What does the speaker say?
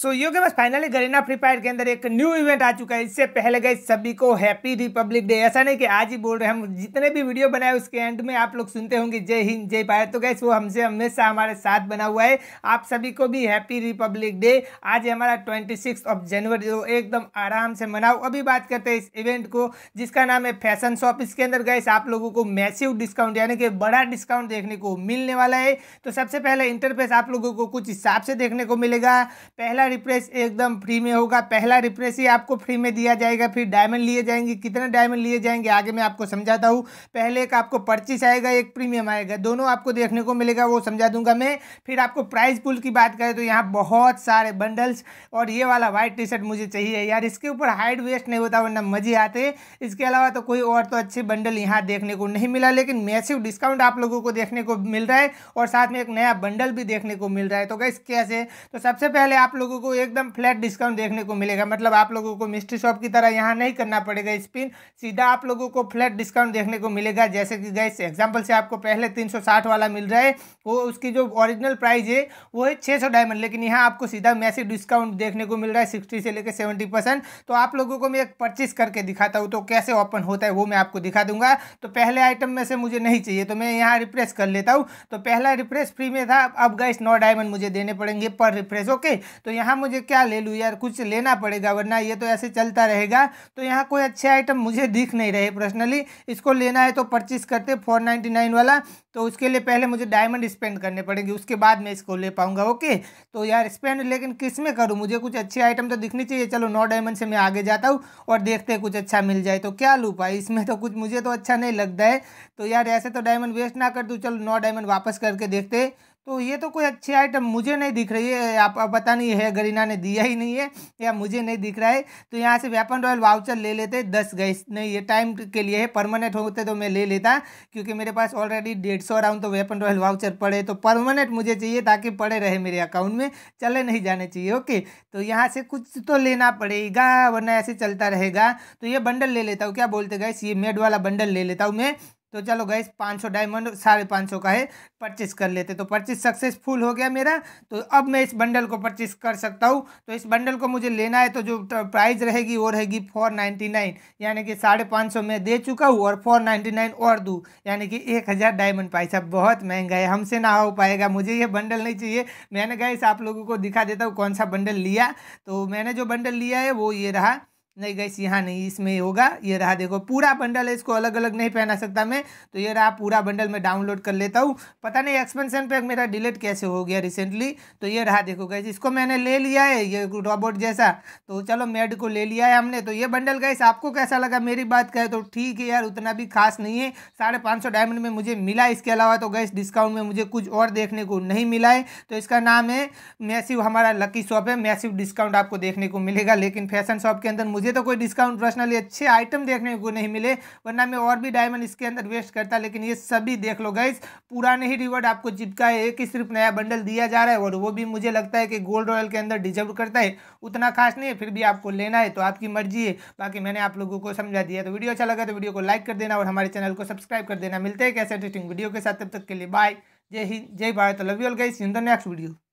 सो यो के बस finally Garena free fire के अंदर एक न्यू इवेंट आ चुका है इससे पहले गए सभी को हैप्पी रिपब्लिक डे ऐसा नहीं कि आज ही बोल रहे हम जितने भी वीडियो बनाए उसके एंड में आप लोग सुनते होंगे जय हिंद जय भारत तो गैस वो हमसे हमेशा हमारे साथ बना हुआ है आप सभी को भी हैप्पी रिपब्लिक डे आज हमारा ट्वेंटी ऑफ जनवरी जो एकदम आराम से मनाओ अभी बात करते हैं इस इवेंट को जिसका नाम है फैशन शॉप इसके अंदर गैस आप लोगों को मैसिव डिस्काउंट यानी कि बड़ा डिस्काउंट देखने को मिलने वाला है तो सबसे पहले इंटरफेस आप लोगों को कुछ हिसाब से देखने को मिलेगा पहला पहला रिप्रेस एकदम फ्री में होगा पहला रिप्रेस ही आपको फ्री में दिया जाएगा फिर डायमंड लिए जाएंगे कितने डायमंड लिए जाएंगे आगे मैं आपको समझाता हूँ पहले एक आपको पर्चिस आएगा एक प्रीमियम आएगा दोनों आपको देखने को मिलेगा वो समझा दूंगा मैं फिर आपको प्राइस पुल की बात करें तो यहाँ बहुत सारे बंडल्स और ये वाला व्हाइट टी शर्ट मुझे चाहिए यार इसके ऊपर हाइट वेस्ट नहीं होता वरना मजे आते इसके अलावा तो कोई और तो अच्छे बंडल यहाँ देखने को नहीं मिला लेकिन मैसिव डिस्काउंट आप लोगों को देखने को मिल रहा है और साथ में एक नया बंडल भी देखने को मिल रहा है तो गैस कैसे तो सबसे पहले आप लोगों लोगों को एकदम फ्लैट डिस्काउंट देखने को मिलेगा मतलब आप लोगों को मिस्ट्री शॉप की तरह यहाँ नहीं करना पड़ेगा स्पिन सीधा आप लोगों को फ्लैट डिस्काउंट देखने को मिलेगा जैसे कि गैस एग्जाम्पल से आपको पहले तीन वाला मिल रहा है वो उसकी जो ऑरिजिनल प्राइस है वो है छः डायमंड लेकिन यहाँ आपको सीधा मैसिव डिस्काउंट देखने को मिल रहा है सिक्सटी से लेकर सेवेंटी परसेंट तो आप लोगों को मैं एक परचेस करके दिखाता हूँ तो कैसे ओपन होता है वो मैं आपको दिखा दूंगा तो पहले आइटम में से मुझे नहीं चाहिए तो मैं यहाँ रिफ्रेश कर लेता हूँ तो पहला रिफ्रेश फ्री में था अब गैस नौ डायमंड मुझे देने पड़ेंगे पर रिफ्रेश ओके तो यहाँ यहाँ मुझे क्या ले लूँ यार कुछ लेना पड़ेगा वरना ये तो ऐसे चलता रहेगा तो यहाँ कोई अच्छे आइटम मुझे दिख नहीं रहे पर्सनली इसको लेना है तो परचेस करते फोर नाइन वाला तो उसके लिए पहले मुझे डायमंड स्पेंड करने पड़ेंगे उसके बाद मैं इसको ले पाऊंगा ओके तो यार स्पेंड लेकिन किस में करूँ मुझे कुछ अच्छे आइटम तो दिखनी चाहिए चलो नौ डायमंड से मैं आगे जाता हूँ और देखते हैं कुछ अच्छा मिल जाए तो क्या लूँ पाई इसमें तो कुछ मुझे तो अच्छा नहीं लगता है तो यार ऐसे तो डायमंड वेस्ट ना कर दूँ चलो नौ डायमंड वापस करके देखते तो ये तो कोई अच्छी आइटम मुझे नहीं दिख रही है आप पता नहीं है गरीना ने दिया ही नहीं है या मुझे नहीं दिख रहा है तो यहाँ से वेपन रॉयल वाउचर ले लेते दस गैस नहीं ये टाइम के लिए है परमानेंट होते तो मैं ले लेता क्योंकि मेरे पास ऑलरेडी डेढ़ सौ राउंड तो वेपन रॉयल वाउचर पड़े तो परमानेंट मुझे चाहिए ताकि पड़े रहे मेरे अकाउंट में चले नहीं जाने चाहिए ओके तो यहाँ से कुछ तो लेना पड़ेगा वरना ऐसे चलता रहेगा तो ये बंडल ले लेता हूँ क्या बोलते गैस ये मेड वाला बंडल ले लेता हूँ मैं तो चलो गैस पाँच सौ डायमंड साढ़े पाँच सौ का है परचेस कर लेते तो परचेस सक्सेसफुल हो गया मेरा तो अब मैं इस बंडल को परचेस कर सकता हूँ तो इस बंडल को मुझे लेना है तो जो प्राइस रहेगी वो रहेगी फोर नाइन्टी नाइन यानी कि साढ़े पाँच सौ मैं दे चुका हूँ और फोर नाइन्टी नाइन और दूँ यानी कि एक हज़ार डायमंड पैसा बहुत महंगा है हमसे ना हो पाएगा मुझे ये बंडल नहीं चाहिए मैंने गैस आप लोगों को दिखा देता हूँ कौन सा बंडल लिया तो मैंने जो बंडल लिया है वो ये रहा नहीं गैस यहाँ नहीं इसमें होगा ये रहा देखो पूरा बंडल है इसको अलग अलग नहीं पहना सकता मैं तो ये रहा पूरा बंडल मैं डाउनलोड कर लेता हूँ पता नहीं एक्सपेंशन पैक मेरा डिलीट कैसे हो गया रिसेंटली तो ये रहा देखो गैस इसको मैंने ले लिया है ये रोबोट जैसा तो चलो मेड को ले लिया है हमने तो ये बंडल गैस आपको कैसा लगा मेरी बात कहे तो ठीक है यार उतना भी खास नहीं है साढ़े पाँच सौ डायमंड में मुझे मिला इसके अलावा तो गैस डिस्काउंट में मुझे कुछ और देखने को नहीं मिला है तो इसका नाम है मैसिव हमारा लकी शॉप है मैसिव डिस्काउंट आपको देखने को मिलेगा लेकिन फैशन शॉप के अंदर मुझे मुझे तो कोई डिस्काउंट पर्सनली अच्छे आइटम देखने को नहीं मिले वरना मैं और भी डायमंड इसके अंदर वेस्ट करता लेकिन ये सभी देख लो गाइज पुराने ही रिवॉर्ड आपको चिपका है एक ही सिर्फ नया बंडल दिया जा रहा है और वो भी मुझे लगता है कि गोल्ड रॉयल के अंदर डिजर्व करता है उतना खास नहीं है फिर भी आपको लेना है तो आपकी मर्जी है बाकी मैंने आप लोगों को समझा दिया तो वीडियो अच्छा लगा तो वीडियो को लाइक कर देना और हमारे चैनल को सब्सक्राइब कर देना मिलते हैं कैसे इंटरेस्टिंग वीडियो के साथ तब तक के लिए बाय जय हिंद जय Bharat love you all guys in the next video